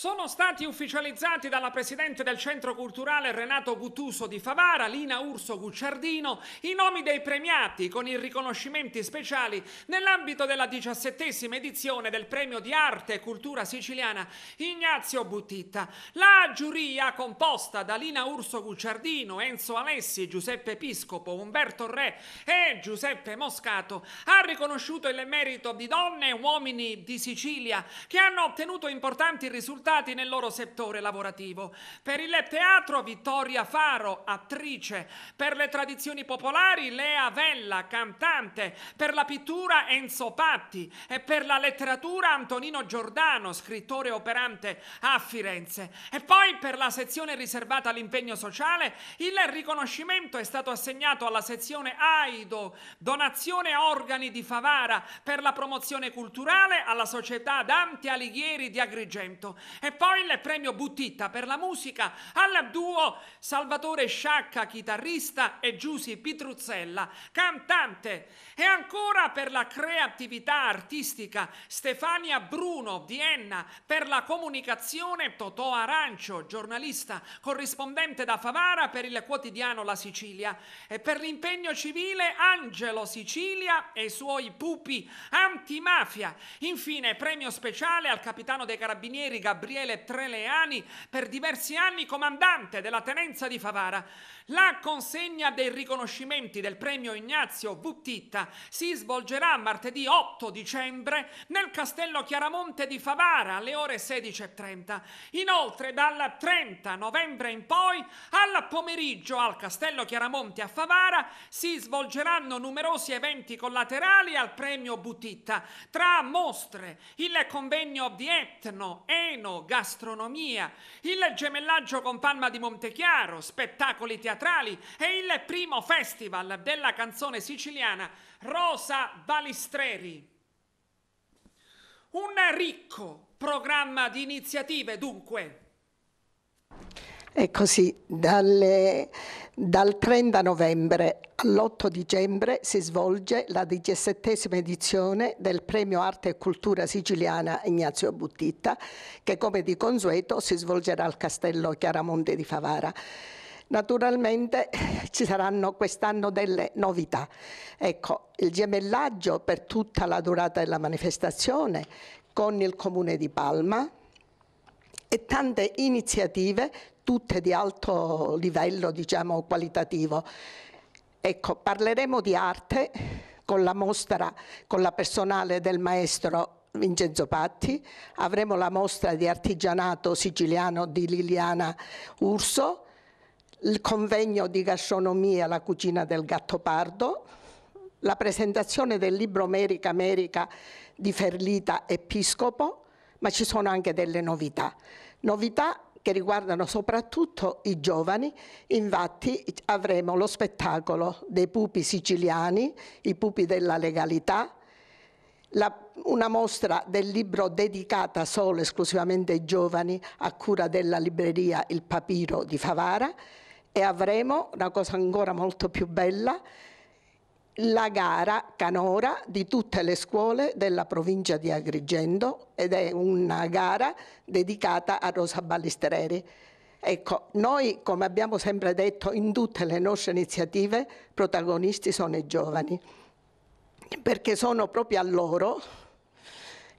Sono stati ufficializzati dalla presidente del Centro Culturale Renato Guttuso di Favara, Lina Urso Gucciardino, i nomi dei premiati con i riconoscimenti speciali nell'ambito della diciassettesima edizione del Premio di Arte e Cultura Siciliana Ignazio Buttitta. La giuria, composta da Lina Urso Gucciardino, Enzo Alessi, Giuseppe Piscopo, Umberto Re e Giuseppe Moscato, ha riconosciuto il merito di donne e uomini di Sicilia che hanno ottenuto importanti risultati risultati nel loro settore lavorativo. Per il teatro Vittoria Faro, attrice, per le tradizioni popolari Lea Vella, cantante, per la pittura Enzo Patti e per la letteratura Antonino Giordano, scrittore operante a Firenze. E poi per la sezione riservata all'impegno sociale, il riconoscimento è stato assegnato alla sezione AIDO, donazione organi di Favara, per la promozione culturale alla società Dante Alighieri di Agrigento e poi il premio Buttitta per la musica al duo Salvatore Sciacca, chitarrista, e Giusy Pitruzzella, cantante. E ancora per la creatività artistica Stefania Bruno, Vienna, per la comunicazione Totò Arancio, giornalista, corrispondente da Favara per il quotidiano La Sicilia e per l'impegno civile Angelo Sicilia e i suoi pupi antimafia. Infine premio speciale al capitano dei carabinieri Gabriele Gabriele Treleani, per diversi anni comandante della tenenza di Favara. La consegna dei riconoscimenti del premio Ignazio Buttitta si svolgerà martedì 8 dicembre nel castello Chiaramonte di Favara alle ore 16.30. Inoltre dal 30 novembre in poi al pomeriggio al castello Chiaramonte a Favara si svolgeranno numerosi eventi collaterali al premio Buttitta, tra mostre, il convegno di Etno, Eno, vino, gastronomia, il gemellaggio con Palma di Montechiaro, spettacoli teatrali e il primo festival della canzone siciliana Rosa Balistreri. Un ricco programma di iniziative dunque e così dalle, dal 30 novembre all'8 dicembre si svolge la diciassettesima edizione del Premio Arte e Cultura Siciliana Ignazio Buttitta che come di consueto si svolgerà al Castello Chiaramonte di Favara. Naturalmente eh, ci saranno quest'anno delle novità. Ecco, il gemellaggio per tutta la durata della manifestazione con il Comune di Palma, e tante iniziative tutte di alto livello diciamo, qualitativo. Ecco, parleremo di arte con la mostra, con la personale del maestro Vincenzo Patti, avremo la mostra di artigianato siciliano di Liliana Urso, il convegno di gastronomia La cucina del gatto pardo, la presentazione del libro Merica Merica di Ferlita Episcopo, ma ci sono anche delle novità. Novità che riguardano soprattutto i giovani, infatti avremo lo spettacolo dei pupi siciliani, i pupi della legalità, la, una mostra del libro dedicata solo esclusivamente ai giovani a cura della libreria Il Papiro di Favara e avremo una cosa ancora molto più bella la gara canora di tutte le scuole della provincia di Agrigento ed è una gara dedicata a Rosa Ballistereri. Ecco, noi come abbiamo sempre detto in tutte le nostre iniziative protagonisti sono i giovani perché sono proprio a loro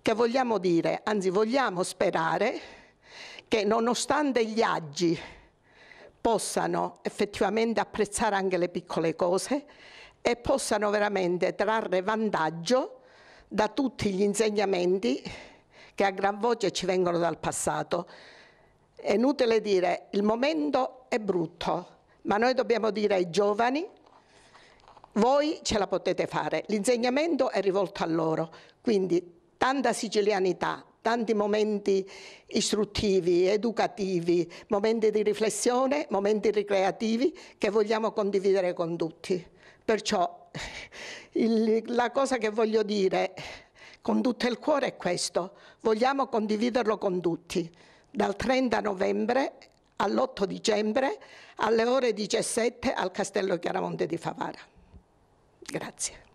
che vogliamo dire, anzi vogliamo sperare che nonostante gli agi possano effettivamente apprezzare anche le piccole cose e possano veramente trarre vantaggio da tutti gli insegnamenti che a gran voce ci vengono dal passato. È inutile dire il momento è brutto, ma noi dobbiamo dire ai giovani voi ce la potete fare, l'insegnamento è rivolto a loro, quindi tanta sicilianità, tanti momenti istruttivi, educativi, momenti di riflessione, momenti ricreativi che vogliamo condividere con tutti. Perciò il, la cosa che voglio dire con tutto il cuore è questo, vogliamo condividerlo con tutti, dal 30 novembre all'8 dicembre alle ore 17 al Castello Chiaramonte di Favara. Grazie.